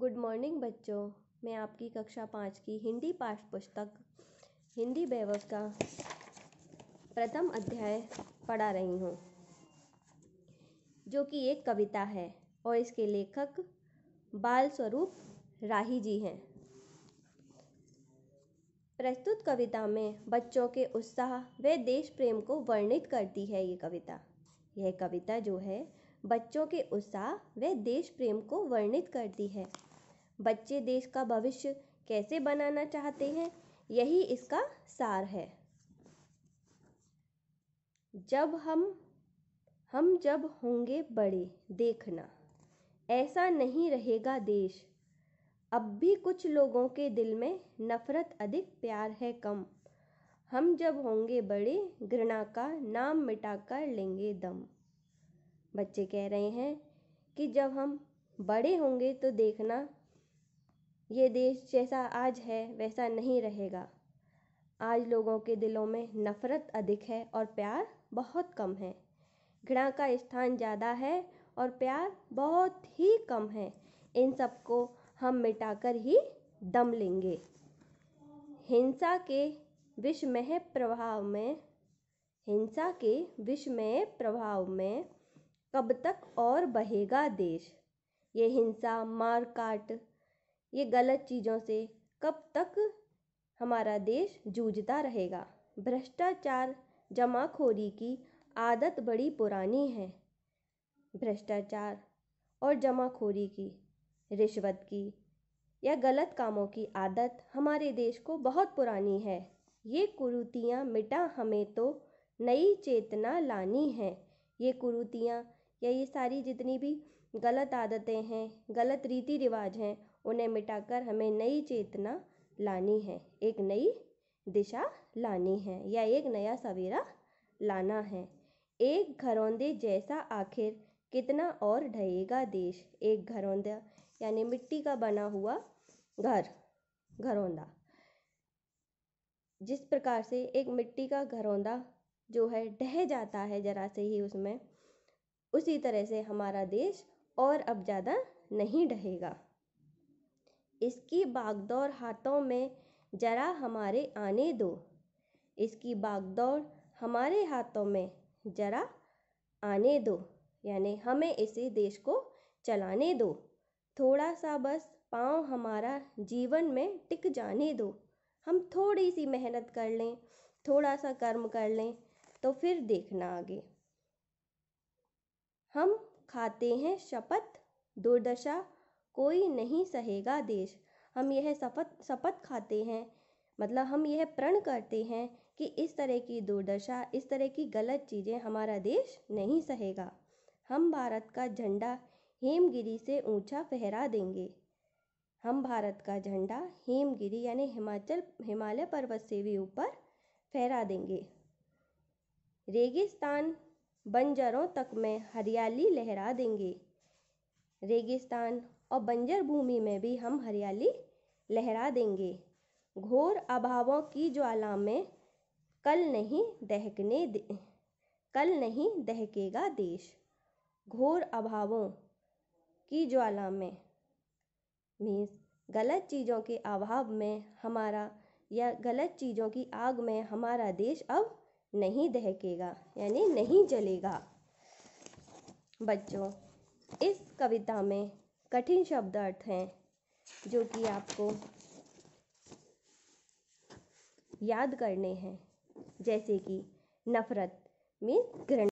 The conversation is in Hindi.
गुड मॉर्निंग बच्चों मैं आपकी कक्षा पाँच की हिंदी पाठ पुस्तक हिंदी बेवक का प्रथम अध्याय पढ़ा रही हूँ जो कि एक कविता है और इसके लेखक बाल स्वरूप राही जी हैं प्रस्तुत कविता में बच्चों के उत्साह व देश प्रेम को वर्णित करती है ये कविता यह कविता जो है बच्चों के उत्साह व देश प्रेम को वर्णित करती है बच्चे देश का भविष्य कैसे बनाना चाहते हैं यही इसका सार है जब हम हम जब होंगे बड़े देखना ऐसा नहीं रहेगा देश अब भी कुछ लोगों के दिल में नफरत अधिक प्यार है कम हम जब होंगे बड़े घृणा का नाम मिटा कर लेंगे दम बच्चे कह रहे हैं कि जब हम बड़े होंगे तो देखना ये देश जैसा आज है वैसा नहीं रहेगा आज लोगों के दिलों में नफ़रत अधिक है और प्यार बहुत कम है घृणा का स्थान ज़्यादा है और प्यार बहुत ही कम है इन सबको हम मिटाकर ही दम लेंगे हिंसा के विषमय प्रभाव में हिंसा के विषमय प्रभाव में कब तक और बहेगा देश ये हिंसा मार काट ये गलत चीज़ों से कब तक हमारा देश जूझता रहेगा भ्रष्टाचार जमाखोरी की आदत बड़ी पुरानी है भ्रष्टाचार और जमाखोरी की रिश्वत की या गलत कामों की आदत हमारे देश को बहुत पुरानी है ये कुरूतियाँ मिटा हमें तो नई चेतना लानी है ये कुरूतियाँ या ये सारी जितनी भी गलत आदतें हैं गलत रीति रिवाज हैं उन्हें मिटाकर हमें नई चेतना लानी है एक नई दिशा लानी है या एक नया सवेरा लाना है एक घरौंदे जैसा आखिर कितना और ढहेगा देश एक घरौंदा यानी मिट्टी का बना हुआ घर घरौंदा जिस प्रकार से एक मिट्टी का घरौंदा जो है ढह जाता है ज़रा से ही उसमें उसी तरह से हमारा देश और अब ज़्यादा नहीं ढहेगा इसकी बागदौड़ हाथों में जरा हमारे आने दो इसकी बागदौड़ हमारे हाथों में जरा आने दो यानी हमें इसी देश को चलाने दो थोड़ा सा बस पाँव हमारा जीवन में टिक जाने दो हम थोड़ी सी मेहनत कर लें थोड़ा सा कर्म कर लें तो फिर देखना आगे हम खाते हैं शपथ दुर्दशा कोई नहीं सहेगा देश हम यह शपथ शपथ खाते हैं मतलब हम यह प्रण करते हैं कि इस तरह की दुर्दशा इस तरह की गलत चीज़ें हमारा देश नहीं सहेगा हम भारत का झंडा हेमगिरी से ऊंचा फहरा देंगे हम भारत का झंडा हेमगिरी यानी हिमाचल हिमालय पर्वत से भी ऊपर फहरा देंगे रेगिस्तान बंजरों तक में हरियाली लहरा देंगे रेगिस्तान और बंजर भूमि में भी हम हरियाली लहरा देंगे घोर अभावों की ज्वाला में कल नहीं दहकने दे, कल नहीं दहकेगा देश घोर अभावों की ज्वाला में मीन्स गलत चीज़ों के अभाव में हमारा या गलत चीज़ों की आग में हमारा देश अब नहीं दहकेगा यानी नहीं जलेगा बच्चों इस कविता में कठिन शब्द अर्थ हैं जो कि आपको याद करने हैं जैसे कि नफ़रत मीन्स घृणा